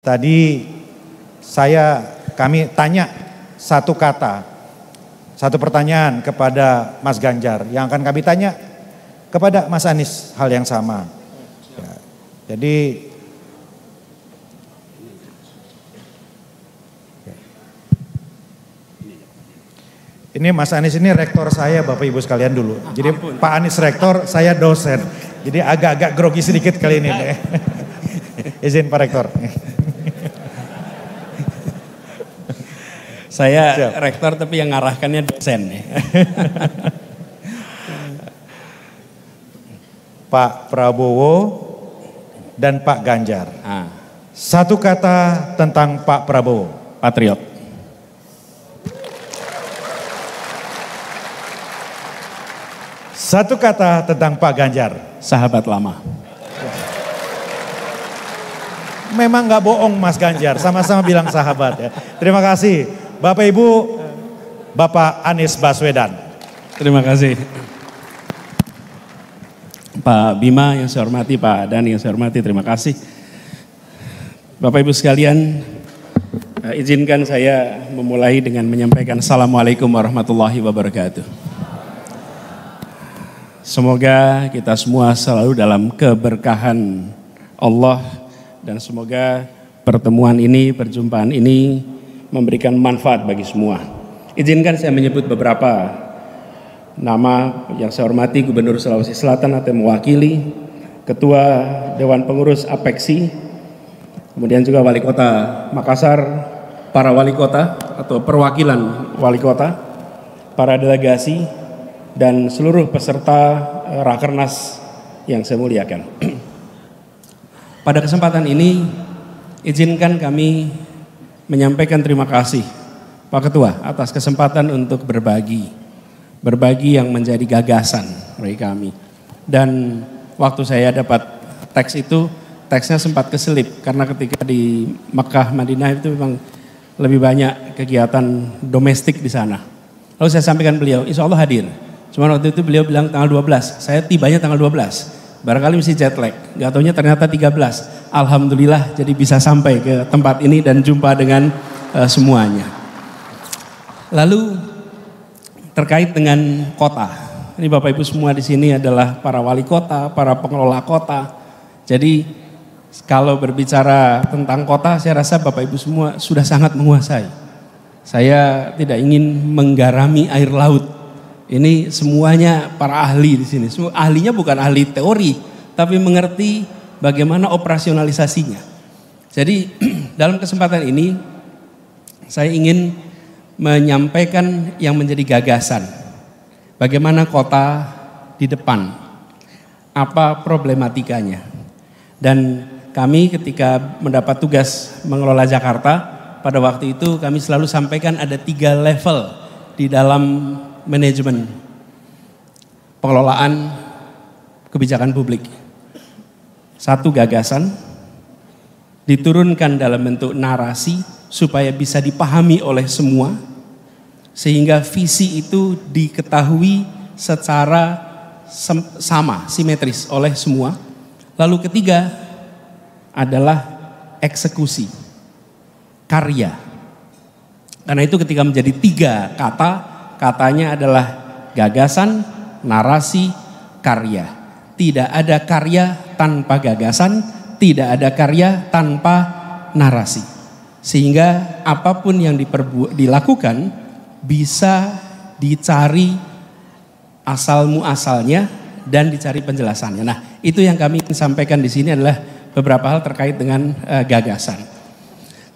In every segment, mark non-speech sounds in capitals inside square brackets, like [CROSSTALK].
Tadi saya kami tanya satu kata, satu pertanyaan kepada Mas Ganjar yang akan kami tanya kepada Mas Anies hal yang sama. Ya, jadi ini Mas Anies ini rektor saya Bapak Ibu sekalian dulu. Jadi Pak Anies rektor, saya dosen. Jadi agak-agak grogi sedikit kali ini. [LAUGHS] Izin Pak Rektor. Saya Siap. rektor tapi yang ngarahkannya dosen. Ya. [LAUGHS] Pak Prabowo dan Pak Ganjar. Ah. Satu kata tentang Pak Prabowo. Patriot. Satu kata tentang Pak Ganjar. Sahabat lama. Memang nggak bohong Mas Ganjar, sama-sama bilang sahabat ya. Terima kasih. Bapak Ibu, Bapak Anies Baswedan. Terima kasih. Pak Bima yang saya hormati, Pak Dan yang saya hormati, terima kasih. Bapak Ibu sekalian, eh, izinkan saya memulai dengan menyampaikan Assalamualaikum warahmatullahi wabarakatuh. Semoga kita semua selalu dalam keberkahan Allah dan semoga pertemuan ini, perjumpaan ini memberikan manfaat bagi semua. Izinkan saya menyebut beberapa nama yang saya hormati Gubernur Sulawesi Selatan atau mewakili Ketua Dewan Pengurus Apeksi, kemudian juga Wali Kota Makassar, para wali kota atau perwakilan wali kota, para delegasi, dan seluruh peserta eh, Rakernas yang saya muliakan. [CLEARS THROAT] Pada kesempatan ini, izinkan kami menyampaikan terima kasih Pak Ketua atas kesempatan untuk berbagi. Berbagi yang menjadi gagasan dari kami. Dan waktu saya dapat teks itu, teksnya sempat keselip. Karena ketika di Mekah, Madinah itu memang lebih banyak kegiatan domestik di sana. Lalu saya sampaikan beliau, insya Allah hadir. Cuma waktu itu beliau bilang tanggal 12, saya tibanya tanggal 12 barangkali mesti jet lag. Gak taunya ternyata 13. Alhamdulillah jadi bisa sampai ke tempat ini dan jumpa dengan uh, semuanya. Lalu terkait dengan kota. Ini Bapak Ibu semua di sini adalah para wali kota, para pengelola kota. Jadi kalau berbicara tentang kota saya rasa Bapak Ibu semua sudah sangat menguasai. Saya tidak ingin menggarami air laut ini semuanya para ahli di sini. Semua ahlinya bukan ahli teori, tapi mengerti bagaimana operasionalisasinya. Jadi [CLEARS THROAT] dalam kesempatan ini saya ingin menyampaikan yang menjadi gagasan. Bagaimana kota di depan? Apa problematikanya? Dan kami ketika mendapat tugas mengelola Jakarta, pada waktu itu kami selalu sampaikan ada tiga level di dalam manajemen pengelolaan kebijakan publik. Satu gagasan diturunkan dalam bentuk narasi supaya bisa dipahami oleh semua sehingga visi itu diketahui secara sama simetris oleh semua. Lalu ketiga adalah eksekusi karya. Karena itu ketika menjadi tiga kata katanya adalah gagasan, narasi, karya. Tidak ada karya tanpa gagasan, tidak ada karya tanpa narasi. Sehingga apapun yang dilakukan bisa dicari asalmu asalnya dan dicari penjelasannya. Nah, itu yang kami ingin sampaikan di sini adalah beberapa hal terkait dengan uh, gagasan.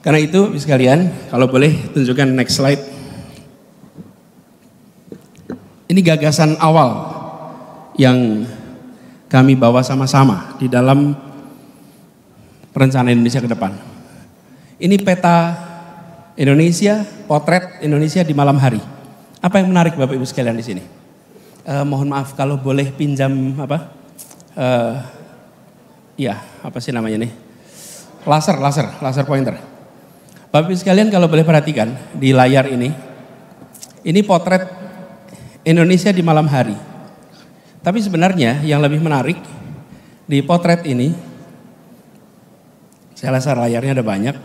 Karena itu, sekalian, kalau boleh tunjukkan next slide. Ini gagasan awal yang kami bawa sama-sama di dalam perencanaan Indonesia ke depan. Ini peta Indonesia, potret Indonesia di malam hari. Apa yang menarik Bapak Ibu sekalian di sini? Eh, mohon maaf kalau boleh pinjam apa? Eh, ya, apa sih namanya nih? Laser, laser, laser pointer. Bapak Ibu sekalian kalau boleh perhatikan di layar ini, ini potret Indonesia di malam hari. Tapi sebenarnya yang lebih menarik di potret ini, saya rasa layarnya ada banyak.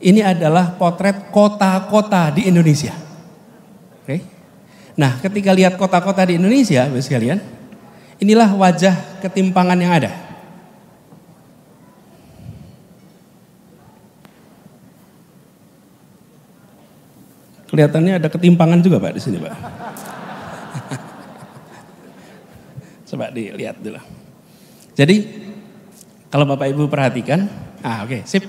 Ini adalah potret kota-kota di Indonesia. Oke. Nah, ketika lihat kota-kota di Indonesia, Bapak sekalian, inilah wajah ketimpangan yang ada. Kelihatannya ada ketimpangan juga, Pak, di sini, Pak. Coba dilihat dulu. Jadi kalau Bapak Ibu perhatikan, ah oke, okay, sip.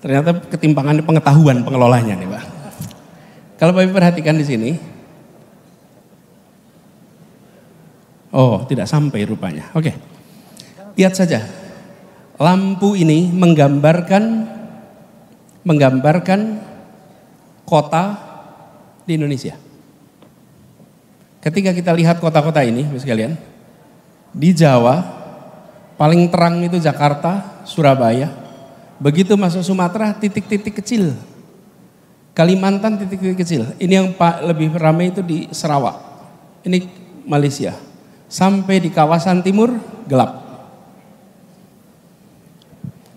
Ternyata ketimpangan pengetahuan pengelolanya nih, Pak. Kalau Bapak Ibu perhatikan di sini, Oh, tidak sampai rupanya. Oke. Okay. Lihat saja. Lampu ini menggambarkan menggambarkan kota di Indonesia. Ketika kita lihat kota-kota ini, sekalian, di Jawa paling terang itu Jakarta, Surabaya. Begitu masuk Sumatera titik-titik kecil. Kalimantan titik-titik kecil. Ini yang pak lebih ramai itu di Sarawak. Ini Malaysia. Sampai di kawasan timur gelap.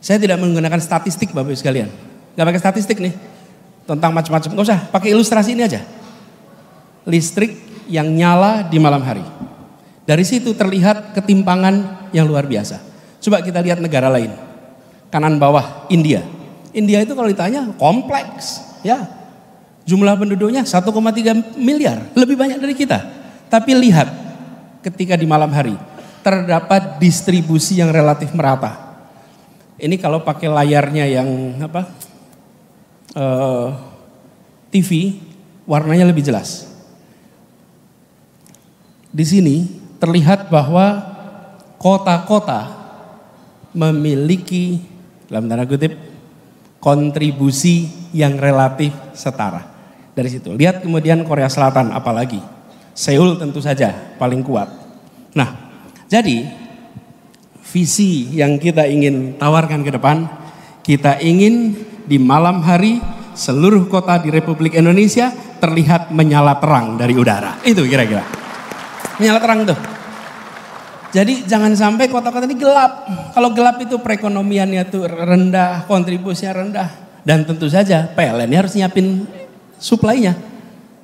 Saya tidak menggunakan statistik Bapak Ibu sekalian. Gak pakai statistik nih. Tentang macam-macam. Gak usah, pakai ilustrasi ini aja. Listrik yang nyala di malam hari. Dari situ terlihat ketimpangan yang luar biasa. Coba kita lihat negara lain. Kanan bawah India. India itu kalau ditanya kompleks, ya. Jumlah penduduknya 1,3 miliar, lebih banyak dari kita. Tapi lihat ketika di malam hari terdapat distribusi yang relatif merata. Ini kalau pakai layarnya yang apa? Uh, eh, TV warnanya lebih jelas. Di sini terlihat bahwa kota-kota memiliki dalam tanda kutip kontribusi yang relatif setara. Dari situ lihat kemudian Korea Selatan apalagi Seoul tentu saja paling kuat. Nah, jadi visi yang kita ingin tawarkan ke depan, kita ingin di malam hari seluruh kota di Republik Indonesia terlihat menyala terang dari udara. Itu kira-kira. Menyala terang tuh. Jadi jangan sampai kota-kota ini gelap. Kalau gelap itu perekonomiannya tuh rendah, kontribusinya rendah. Dan tentu saja PLN ini harus nyiapin suplainya.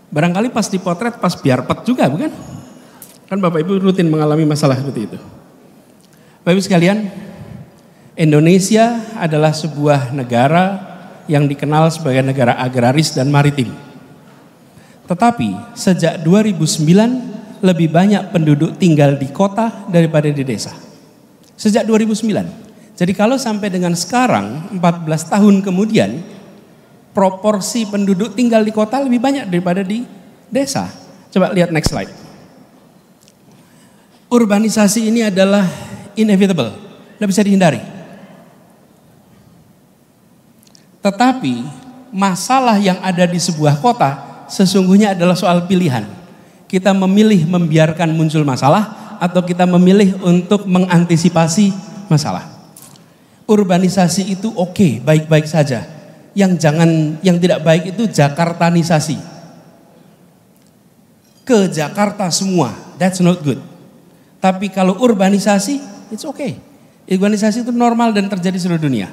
Barangkali pas dipotret, pas biar pet juga bukan? Kan Bapak Ibu rutin mengalami masalah seperti itu. Bapak Ibu sekalian, Indonesia adalah sebuah negara yang dikenal sebagai negara agraris dan maritim. Tetapi sejak 2009 lebih banyak penduduk tinggal di kota daripada di desa. Sejak 2009. Jadi kalau sampai dengan sekarang 14 tahun kemudian proporsi penduduk tinggal di kota lebih banyak daripada di desa. Coba lihat next slide. Urbanisasi ini adalah inevitable, tidak bisa dihindari. Tetapi masalah yang ada di sebuah kota sesungguhnya adalah soal pilihan kita memilih membiarkan muncul masalah atau kita memilih untuk mengantisipasi masalah. Urbanisasi itu oke, okay, baik-baik saja. Yang jangan yang tidak baik itu Jakartanisasi. Ke Jakarta semua, that's not good. Tapi kalau urbanisasi, it's okay. Urbanisasi itu normal dan terjadi seluruh dunia.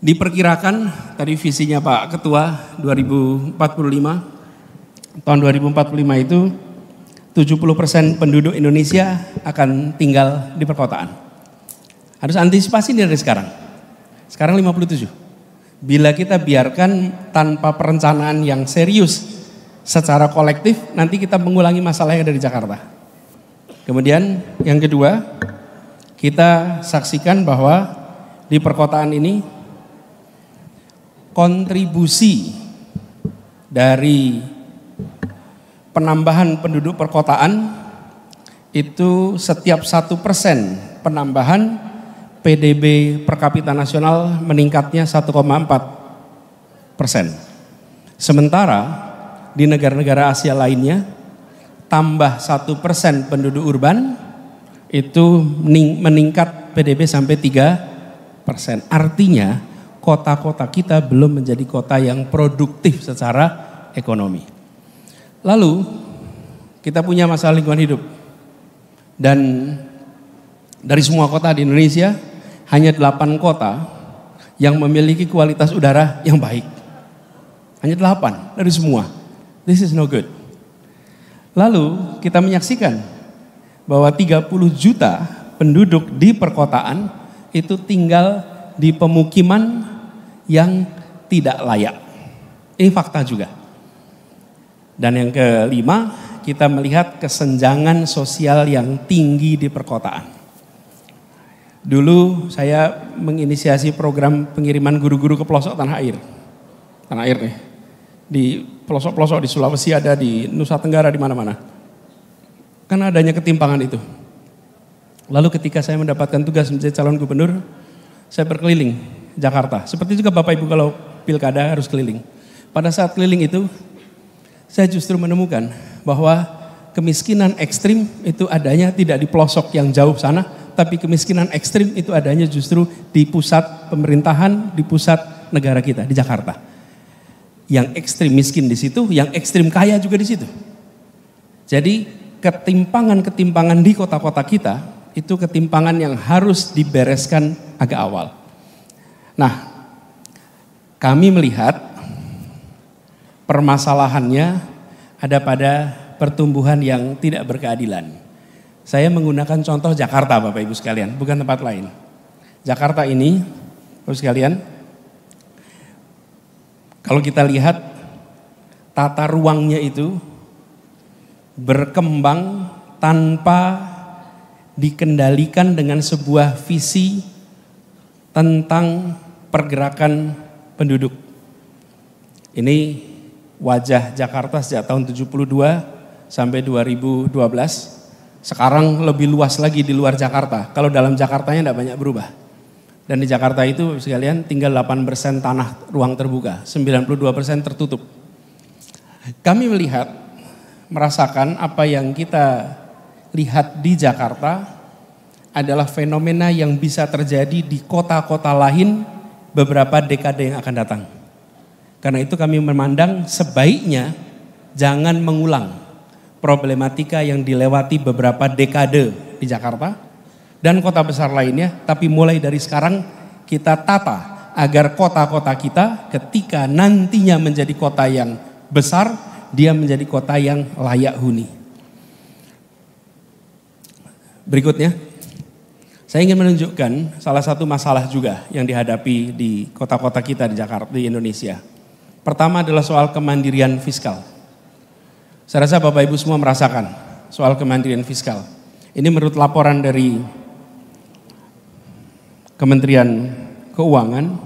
Diperkirakan tadi visinya Pak Ketua 2045 tahun 2045 itu 70% persen penduduk Indonesia akan tinggal di perkotaan. Harus antisipasi dari sekarang. Sekarang 57. Bila kita biarkan tanpa perencanaan yang serius secara kolektif, nanti kita mengulangi masalah yang ada di Jakarta. Kemudian yang kedua, kita saksikan bahwa di perkotaan ini kontribusi dari penambahan penduduk perkotaan itu setiap satu persen penambahan PDB per kapita nasional meningkatnya 1,4 persen. Sementara di negara-negara Asia lainnya tambah satu persen penduduk urban itu meningkat PDB sampai 3 persen. Artinya kota-kota kita belum menjadi kota yang produktif secara ekonomi. Lalu kita punya masalah lingkungan hidup. Dan dari semua kota di Indonesia hanya delapan kota yang memiliki kualitas udara yang baik. Hanya delapan dari semua. This is no good. Lalu kita menyaksikan bahwa 30 juta penduduk di perkotaan itu tinggal di pemukiman yang tidak layak. Ini fakta juga. Dan yang kelima, kita melihat kesenjangan sosial yang tinggi di perkotaan. Dulu saya menginisiasi program pengiriman guru-guru ke pelosok tanah air. Tanah air nih. Di pelosok-pelosok di Sulawesi ada, di Nusa Tenggara, di mana-mana. Karena adanya ketimpangan itu. Lalu ketika saya mendapatkan tugas menjadi calon gubernur, saya berkeliling Jakarta. Seperti juga Bapak Ibu kalau pilkada harus keliling. Pada saat keliling itu, saya justru menemukan bahwa kemiskinan ekstrim itu adanya tidak di pelosok yang jauh sana, tapi kemiskinan ekstrim itu adanya justru di pusat pemerintahan, di pusat negara kita, di Jakarta. Yang ekstrim miskin di situ, yang ekstrim kaya juga di situ. Jadi ketimpangan-ketimpangan di kota-kota kita itu ketimpangan yang harus dibereskan agak awal. Nah, kami melihat permasalahannya ada pada pertumbuhan yang tidak berkeadilan. Saya menggunakan contoh Jakarta Bapak Ibu sekalian, bukan tempat lain. Jakarta ini, Bapak Ibu sekalian, kalau kita lihat tata ruangnya itu berkembang tanpa dikendalikan dengan sebuah visi tentang pergerakan penduduk. Ini wajah Jakarta sejak tahun 72 sampai 2012. Sekarang lebih luas lagi di luar Jakarta. Kalau dalam Jakartanya tidak banyak berubah. Dan di Jakarta itu sekalian tinggal 8% tanah ruang terbuka, 92% tertutup. Kami melihat, merasakan apa yang kita lihat di Jakarta adalah fenomena yang bisa terjadi di kota-kota lain beberapa dekade yang akan datang. Karena itu kami memandang sebaiknya jangan mengulang problematika yang dilewati beberapa dekade di Jakarta dan kota besar lainnya, tapi mulai dari sekarang kita tata agar kota-kota kita ketika nantinya menjadi kota yang besar, dia menjadi kota yang layak huni. Berikutnya, saya ingin menunjukkan salah satu masalah juga yang dihadapi di kota-kota kita di Jakarta, di Indonesia. Pertama adalah soal kemandirian fiskal. Saya rasa Bapak Ibu semua merasakan soal kemandirian fiskal. Ini menurut laporan dari Kementerian Keuangan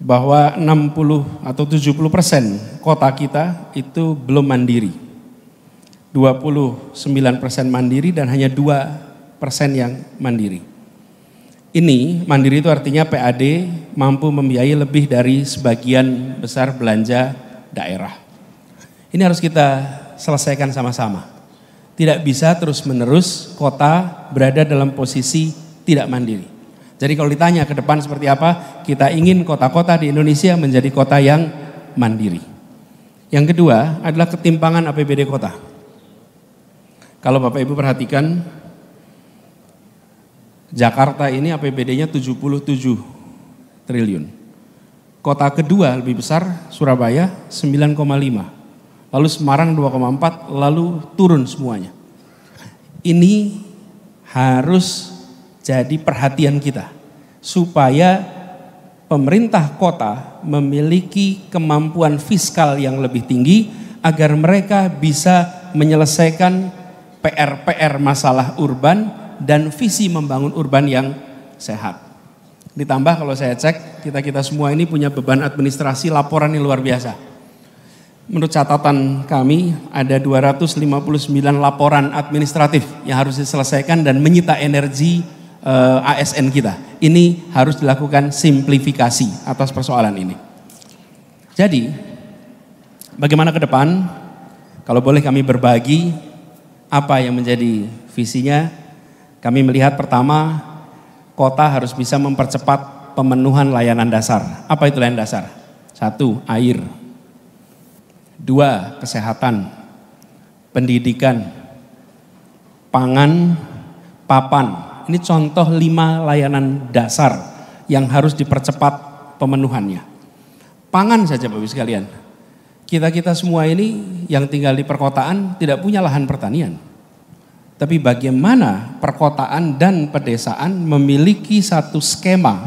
bahwa 60 atau 70 persen kota kita itu belum mandiri. 29 persen mandiri dan hanya 2 persen yang mandiri ini mandiri itu artinya PAD mampu membiayai lebih dari sebagian besar belanja daerah. Ini harus kita selesaikan sama-sama. Tidak bisa terus-menerus kota berada dalam posisi tidak mandiri. Jadi kalau ditanya ke depan seperti apa, kita ingin kota-kota di Indonesia menjadi kota yang mandiri. Yang kedua adalah ketimpangan APBD kota. Kalau Bapak Ibu perhatikan, Jakarta ini APBD-nya 77 triliun. Kota kedua lebih besar Surabaya 9,5. Lalu Semarang 2,4, lalu turun semuanya. Ini harus jadi perhatian kita supaya pemerintah kota memiliki kemampuan fiskal yang lebih tinggi agar mereka bisa menyelesaikan PR-PR masalah urban dan visi membangun urban yang sehat. Ditambah kalau saya cek, kita-kita semua ini punya beban administrasi laporan yang luar biasa. Menurut catatan kami, ada 259 laporan administratif yang harus diselesaikan dan menyita energi eh, ASN kita. Ini harus dilakukan simplifikasi atas persoalan ini. Jadi, bagaimana ke depan? Kalau boleh kami berbagi apa yang menjadi visinya, kami melihat pertama, kota harus bisa mempercepat pemenuhan layanan dasar. Apa itu layanan dasar? Satu, air. Dua, kesehatan. Pendidikan. Pangan, papan. Ini contoh lima layanan dasar yang harus dipercepat pemenuhannya. Pangan saja Bapak sekalian. Kita-kita semua ini yang tinggal di perkotaan tidak punya lahan pertanian. Tapi bagaimana perkotaan dan pedesaan memiliki satu skema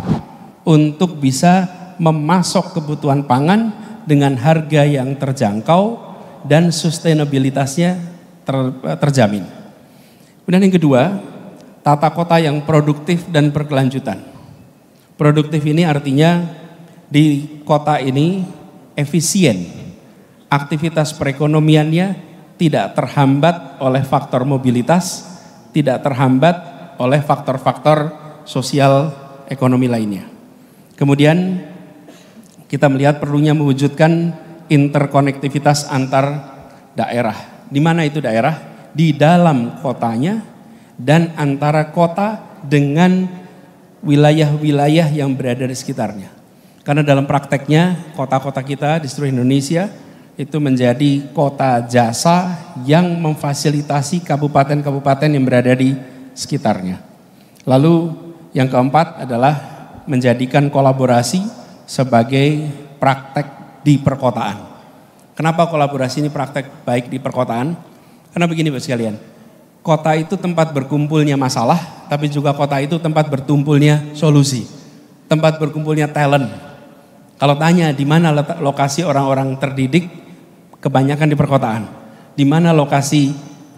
untuk bisa memasok kebutuhan pangan dengan harga yang terjangkau dan sustainabilitasnya ter, terjamin. Kemudian yang kedua, tata kota yang produktif dan berkelanjutan. Produktif ini artinya di kota ini efisien. Aktivitas perekonomiannya tidak terhambat oleh faktor mobilitas, tidak terhambat oleh faktor-faktor sosial ekonomi lainnya. Kemudian kita melihat perlunya mewujudkan interkonektivitas antar daerah. Di mana itu daerah? Di dalam kotanya dan antara kota dengan wilayah-wilayah yang berada di sekitarnya. Karena dalam prakteknya kota-kota kita di seluruh Indonesia itu menjadi kota jasa yang memfasilitasi kabupaten-kabupaten yang berada di sekitarnya. Lalu yang keempat adalah menjadikan kolaborasi sebagai praktek di perkotaan. Kenapa kolaborasi ini praktek baik di perkotaan? Karena begini bos sekalian, kota itu tempat berkumpulnya masalah, tapi juga kota itu tempat bertumpulnya solusi, tempat berkumpulnya talent. Kalau tanya di mana lokasi orang-orang terdidik, kebanyakan di perkotaan. Di mana lokasi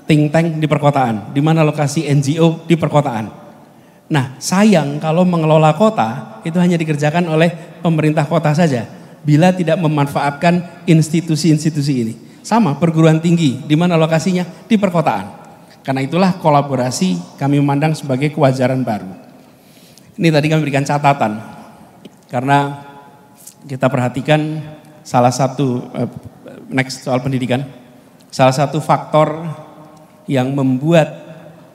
think tank di perkotaan, di mana lokasi NGO di perkotaan. Nah, sayang kalau mengelola kota itu hanya dikerjakan oleh pemerintah kota saja bila tidak memanfaatkan institusi-institusi ini. Sama perguruan tinggi di mana lokasinya di perkotaan. Karena itulah kolaborasi kami memandang sebagai kewajaran baru. Ini tadi kami berikan catatan. Karena kita perhatikan salah satu eh, next soal pendidikan. Salah satu faktor yang membuat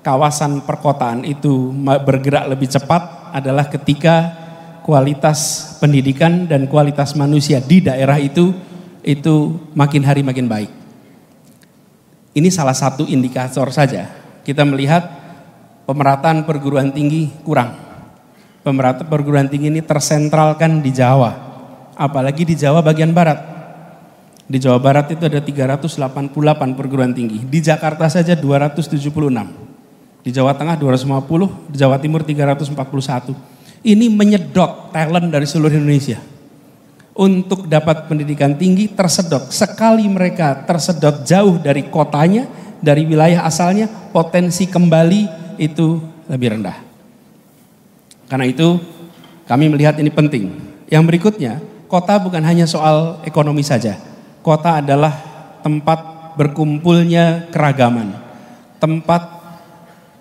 kawasan perkotaan itu bergerak lebih cepat adalah ketika kualitas pendidikan dan kualitas manusia di daerah itu itu makin hari makin baik. Ini salah satu indikator saja. Kita melihat pemerataan perguruan tinggi kurang. Pemerataan perguruan tinggi ini tersentralkan di Jawa, apalagi di Jawa bagian barat di Jawa Barat itu ada 388 perguruan tinggi. Di Jakarta saja 276. Di Jawa Tengah 250, di Jawa Timur 341. Ini menyedot talent dari seluruh Indonesia. Untuk dapat pendidikan tinggi tersedot. Sekali mereka tersedot jauh dari kotanya, dari wilayah asalnya, potensi kembali itu lebih rendah. Karena itu kami melihat ini penting. Yang berikutnya, kota bukan hanya soal ekonomi saja Kota adalah tempat berkumpulnya keragaman, tempat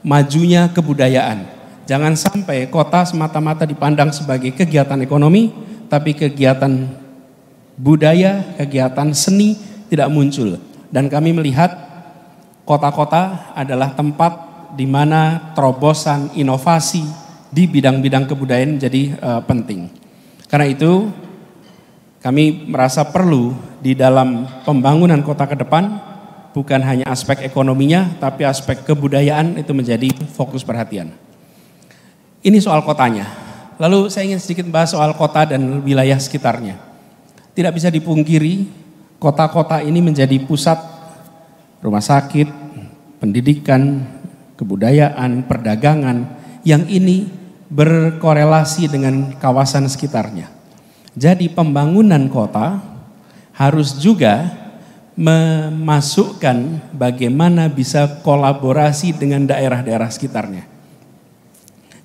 majunya kebudayaan. Jangan sampai kota semata-mata dipandang sebagai kegiatan ekonomi, tapi kegiatan budaya, kegiatan seni tidak muncul. Dan kami melihat kota-kota adalah tempat di mana terobosan inovasi di bidang-bidang kebudayaan jadi uh, eh, penting. Karena itu kami merasa perlu di dalam pembangunan kota ke depan bukan hanya aspek ekonominya tapi aspek kebudayaan itu menjadi fokus perhatian. Ini soal kotanya. Lalu saya ingin sedikit bahas soal kota dan wilayah sekitarnya. Tidak bisa dipungkiri kota-kota ini menjadi pusat rumah sakit, pendidikan, kebudayaan, perdagangan yang ini berkorelasi dengan kawasan sekitarnya. Jadi pembangunan kota harus juga memasukkan bagaimana bisa kolaborasi dengan daerah-daerah sekitarnya.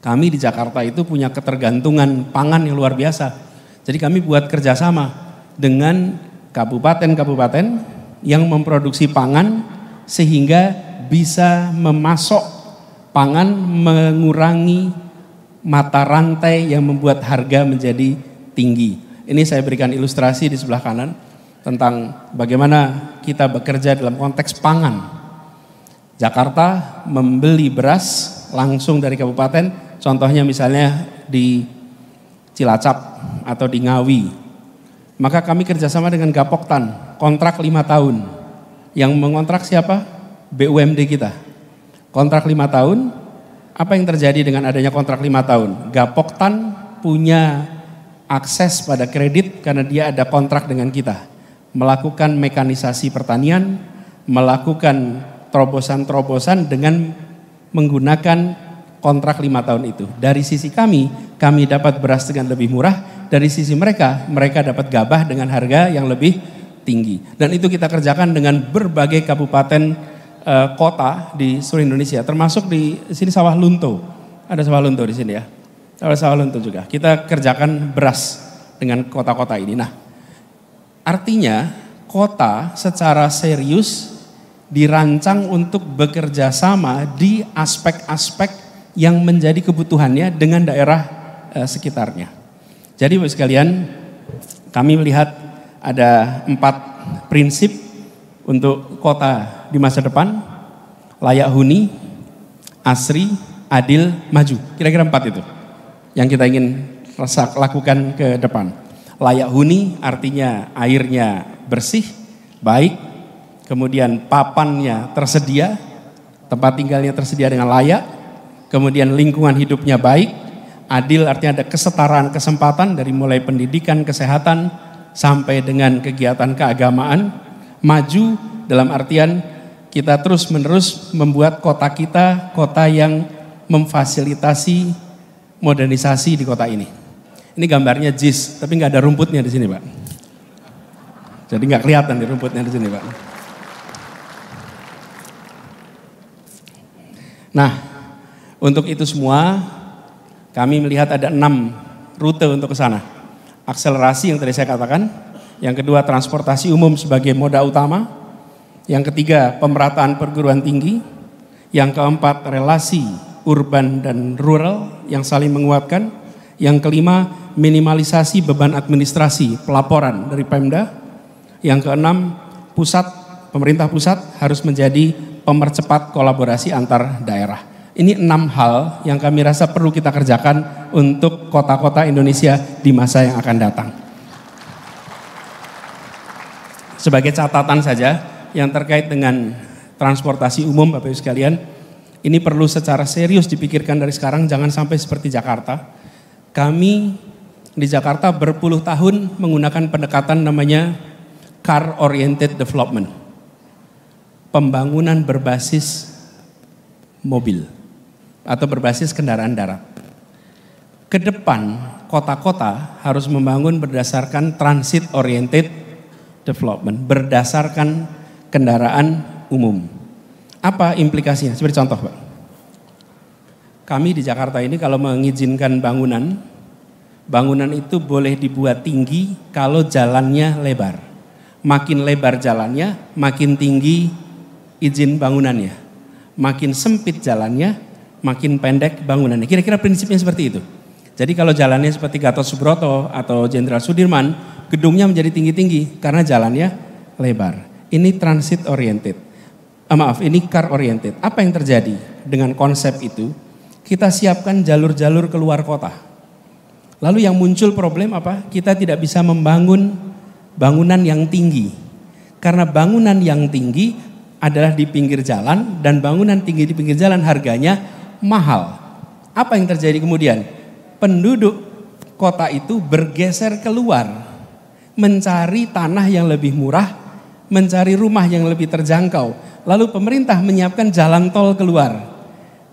Kami di Jakarta itu punya ketergantungan pangan yang luar biasa. Jadi kami buat kerjasama dengan kabupaten-kabupaten yang memproduksi pangan sehingga bisa memasok pangan mengurangi mata rantai yang membuat harga menjadi tinggi. Ini saya berikan ilustrasi di sebelah kanan tentang bagaimana kita bekerja dalam konteks pangan. Jakarta membeli beras langsung dari kabupaten, contohnya misalnya di Cilacap atau di Ngawi. Maka kami kerjasama dengan Gapoktan, kontrak lima tahun. Yang mengontrak siapa? BUMD kita. Kontrak lima tahun, apa yang terjadi dengan adanya kontrak lima tahun? Gapoktan punya akses pada kredit karena dia ada kontrak dengan kita. Melakukan mekanisasi pertanian, melakukan terobosan-terobosan dengan menggunakan kontrak lima tahun itu. Dari sisi kami, kami dapat beras dengan lebih murah. Dari sisi mereka, mereka dapat gabah dengan harga yang lebih tinggi. Dan itu kita kerjakan dengan berbagai kabupaten eh, kota di seluruh Indonesia, termasuk di sini sawah lunto. Ada sawah lunto di sini ya. Tawasalun itu juga. Kita kerjakan beras dengan kota-kota ini. Nah, artinya kota secara serius dirancang untuk bekerja sama di aspek-aspek yang menjadi kebutuhannya dengan daerah eh, sekitarnya. Jadi, Bapak sekalian, kami melihat ada empat prinsip untuk kota di masa depan, layak huni, asri, adil, maju. Kira-kira empat itu yang kita ingin resak lakukan ke depan. Layak huni artinya airnya bersih, baik, kemudian papannya tersedia, tempat tinggalnya tersedia dengan layak, kemudian lingkungan hidupnya baik, adil artinya ada kesetaraan kesempatan dari mulai pendidikan, kesehatan, sampai dengan kegiatan keagamaan, maju dalam artian kita terus-menerus membuat kota kita kota yang memfasilitasi modernisasi di kota ini. Ini gambarnya JIS, tapi nggak ada rumputnya di sini, Pak. Jadi nggak kelihatan di rumputnya di sini, Pak. Nah, untuk itu semua, kami melihat ada enam rute untuk ke sana. Akselerasi yang tadi saya katakan, yang kedua transportasi umum sebagai moda utama, yang ketiga pemerataan perguruan tinggi, yang keempat relasi urban dan rural yang saling menguatkan. Yang kelima, minimalisasi beban administrasi pelaporan dari Pemda. Yang keenam, pusat pemerintah pusat harus menjadi pemercepat kolaborasi antar daerah. Ini enam hal yang kami rasa perlu kita kerjakan untuk kota-kota Indonesia di masa yang akan datang. Sebagai catatan saja yang terkait dengan transportasi umum Bapak Ibu sekalian, ini perlu secara serius dipikirkan dari sekarang, jangan sampai seperti Jakarta. Kami di Jakarta berpuluh tahun menggunakan pendekatan namanya car oriented development. Pembangunan berbasis mobil atau berbasis kendaraan darat. Ke depan kota-kota harus membangun berdasarkan transit oriented development, berdasarkan kendaraan umum apa implikasinya? Seperti contoh, Pak. Kami di Jakarta ini kalau mengizinkan bangunan, bangunan itu boleh dibuat tinggi kalau jalannya lebar. Makin lebar jalannya, makin tinggi izin bangunannya. Makin sempit jalannya, makin pendek bangunannya. Kira-kira prinsipnya seperti itu. Jadi kalau jalannya seperti Gatot Subroto atau Jenderal Sudirman, gedungnya menjadi tinggi-tinggi karena jalannya lebar. Ini transit oriented. Ah, maaf, ini car oriented. Apa yang terjadi dengan konsep itu? Kita siapkan jalur-jalur keluar kota. Lalu yang muncul problem apa? Kita tidak bisa membangun bangunan yang tinggi. Karena bangunan yang tinggi adalah di pinggir jalan dan bangunan tinggi di pinggir jalan harganya mahal. Apa yang terjadi kemudian? Penduduk kota itu bergeser keluar, mencari tanah yang lebih murah, mencari rumah yang lebih terjangkau. Lalu pemerintah menyiapkan jalan tol keluar.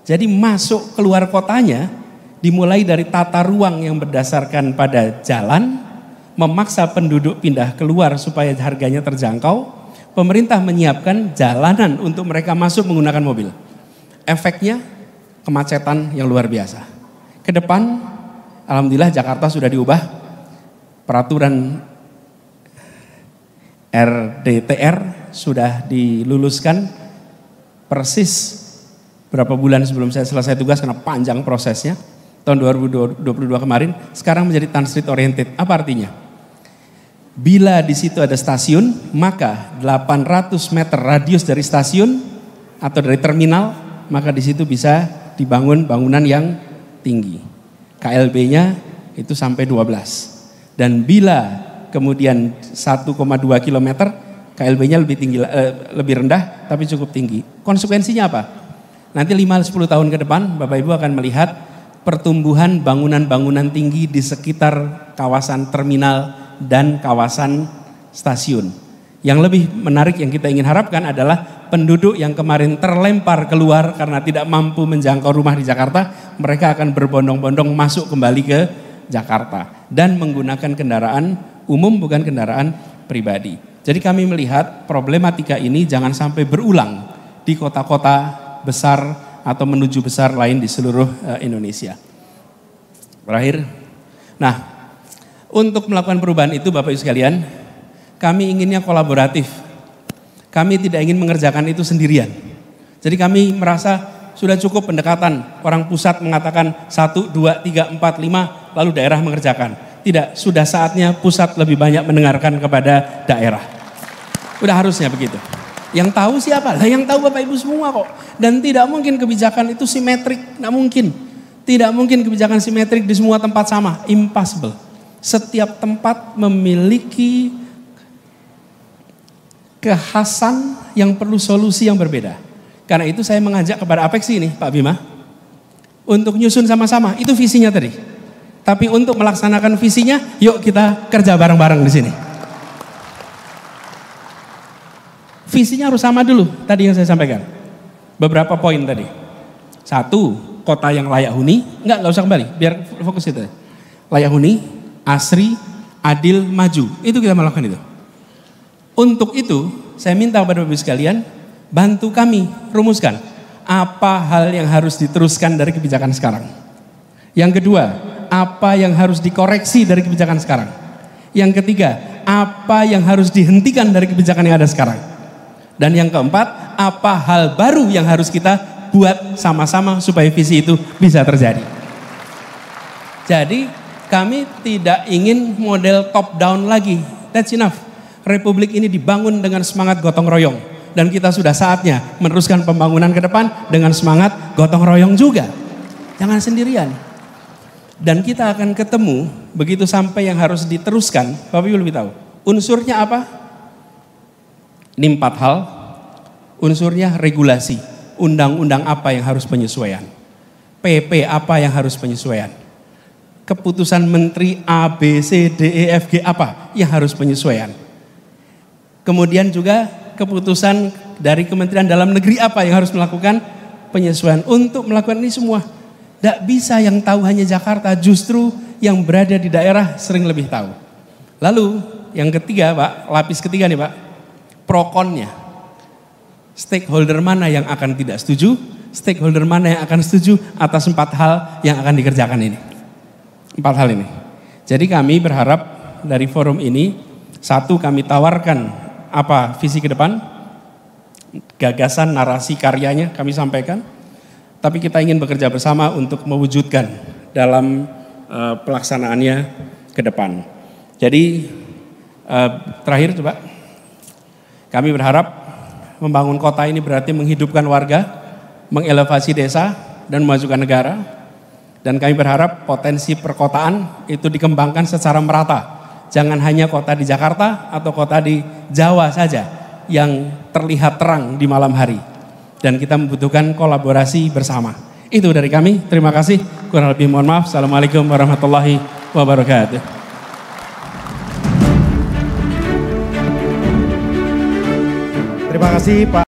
Jadi masuk keluar kotanya dimulai dari tata ruang yang berdasarkan pada jalan, memaksa penduduk pindah keluar supaya harganya terjangkau. Pemerintah menyiapkan jalanan untuk mereka masuk menggunakan mobil. Efeknya kemacetan yang luar biasa. Kedepan, alhamdulillah Jakarta sudah diubah peraturan RDTR sudah diluluskan persis berapa bulan sebelum saya selesai tugas karena panjang prosesnya tahun 2022 kemarin sekarang menjadi transit oriented apa artinya bila di situ ada stasiun maka 800 meter radius dari stasiun atau dari terminal maka di situ bisa dibangun bangunan yang tinggi KLB-nya itu sampai 12 dan bila kemudian 1,2 kilometer KLB-nya lebih tinggi eh, lebih rendah tapi cukup tinggi. Konsekuensinya apa? Nanti 5 10 tahun ke depan Bapak Ibu akan melihat pertumbuhan bangunan-bangunan tinggi di sekitar kawasan terminal dan kawasan stasiun. Yang lebih menarik yang kita ingin harapkan adalah penduduk yang kemarin terlempar keluar karena tidak mampu menjangkau rumah di Jakarta, mereka akan berbondong-bondong masuk kembali ke Jakarta dan menggunakan kendaraan umum bukan kendaraan pribadi. Jadi kami melihat problematika ini jangan sampai berulang di kota-kota besar atau menuju besar lain di seluruh eh, Indonesia. Terakhir, nah untuk melakukan perubahan itu Bapak Ibu sekalian, kami inginnya kolaboratif. Kami tidak ingin mengerjakan itu sendirian. Jadi kami merasa sudah cukup pendekatan. Orang pusat mengatakan 1, 2, 3, 4, 5, lalu daerah mengerjakan. Tidak, sudah saatnya pusat lebih banyak mendengarkan kepada daerah. Udah harusnya begitu. Yang tahu siapa? Lah yang tahu Bapak Ibu semua kok. Dan tidak mungkin kebijakan itu simetrik, tidak mungkin. Tidak mungkin kebijakan simetrik di semua tempat sama, impossible. Setiap tempat memiliki kekhasan yang perlu solusi yang berbeda. Karena itu saya mengajak kepada Apex ini, Pak Bima, untuk nyusun sama-sama. Itu visinya tadi. Tapi untuk melaksanakan visinya, yuk kita kerja bareng-bareng di sini. Visinya harus sama dulu tadi yang saya sampaikan. Beberapa poin tadi. Satu, kota yang layak huni. Enggak, enggak usah kembali. Biar fokus itu. Layak huni, asri, adil, maju. Itu kita melakukan itu. Untuk itu, saya minta kepada Bapak sekalian, bantu kami rumuskan apa hal yang harus diteruskan dari kebijakan sekarang. Yang kedua, apa yang harus dikoreksi dari kebijakan sekarang. Yang ketiga, apa yang harus dihentikan dari kebijakan yang ada sekarang. Dan yang keempat, apa hal baru yang harus kita buat sama-sama supaya visi itu bisa terjadi. Jadi kami tidak ingin model top down lagi. That's enough. Republik ini dibangun dengan semangat gotong royong. Dan kita sudah saatnya meneruskan pembangunan ke depan dengan semangat gotong royong juga. Jangan sendirian. Dan kita akan ketemu begitu sampai yang harus diteruskan. Bapak Ibu lebih tahu. Unsurnya apa? Ini empat hal. Unsurnya regulasi. Undang-undang apa yang harus penyesuaian. PP apa yang harus penyesuaian. Keputusan menteri A, B, C, D, E, F, G apa yang harus penyesuaian. Kemudian juga keputusan dari Kementerian Dalam Negeri apa yang harus melakukan penyesuaian untuk melakukan ini semua. Tidak bisa yang tahu hanya Jakarta, justru yang berada di daerah sering lebih tahu. Lalu yang ketiga Pak, lapis ketiga nih Pak, prokonnya. Stakeholder mana yang akan tidak setuju, stakeholder mana yang akan setuju atas empat hal yang akan dikerjakan ini. Empat hal ini. Jadi kami berharap dari forum ini, satu kami tawarkan apa visi ke depan, gagasan, narasi, karyanya kami sampaikan. Tapi kita ingin bekerja bersama untuk mewujudkan dalam uh, pelaksanaannya ke depan. Jadi uh, terakhir coba kami berharap membangun kota ini berarti menghidupkan warga, mengelevasi desa, dan memajukan negara. Dan kami berharap potensi perkotaan itu dikembangkan secara merata. Jangan hanya kota di Jakarta atau kota di Jawa saja yang terlihat terang di malam hari. Dan kita membutuhkan kolaborasi bersama. Itu dari kami. Terima kasih. Kurang lebih mohon maaf. Assalamualaikum warahmatullahi wabarakatuh. Terima kasih Pak.